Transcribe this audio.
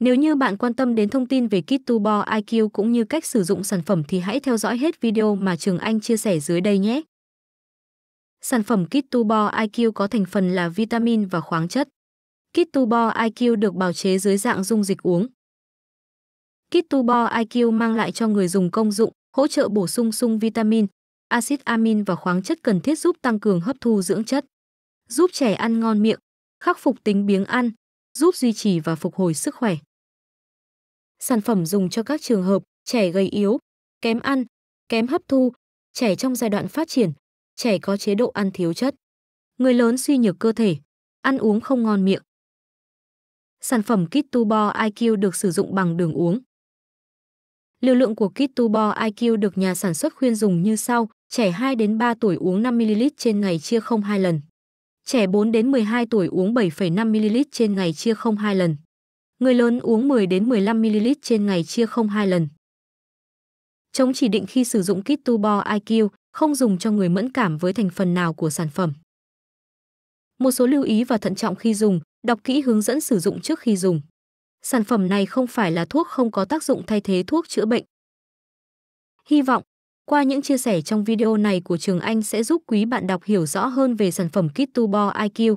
Nếu như bạn quan tâm đến thông tin về kit Turbo IQ cũng như cách sử dụng sản phẩm thì hãy theo dõi hết video mà Trường Anh chia sẻ dưới đây nhé. Sản phẩm kit Turbo IQ có thành phần là vitamin và khoáng chất. Kit Turbo IQ được bào chế dưới dạng dung dịch uống. Kit Turbo IQ mang lại cho người dùng công dụng hỗ trợ bổ sung sung vitamin, axit amin và khoáng chất cần thiết giúp tăng cường hấp thu dưỡng chất, giúp trẻ ăn ngon miệng, khắc phục tính biếng ăn, giúp duy trì và phục hồi sức khỏe sản phẩm dùng cho các trường hợp trẻ gầy yếu, kém ăn, kém hấp thu, trẻ trong giai đoạn phát triển, trẻ có chế độ ăn thiếu chất, người lớn suy nhược cơ thể, ăn uống không ngon miệng. Sản phẩm kit Tubo IQ được sử dụng bằng đường uống. Liều lượng của kit Tubo IQ được nhà sản xuất khuyên dùng như sau: trẻ 2 đến 3 tuổi uống 5 ml trên ngày chia 02 lần. Trẻ 4 đến 12 tuổi uống 7,5 ml trên ngày chia 02 lần. Người lớn uống 10 đến 15 ml trên ngày chia không hai lần. Chống chỉ định khi sử dụng kit Tubo IQ, không dùng cho người mẫn cảm với thành phần nào của sản phẩm. Một số lưu ý và thận trọng khi dùng, đọc kỹ hướng dẫn sử dụng trước khi dùng. Sản phẩm này không phải là thuốc không có tác dụng thay thế thuốc chữa bệnh. Hy vọng, qua những chia sẻ trong video này của Trường Anh sẽ giúp quý bạn đọc hiểu rõ hơn về sản phẩm Kit Tubo IQ,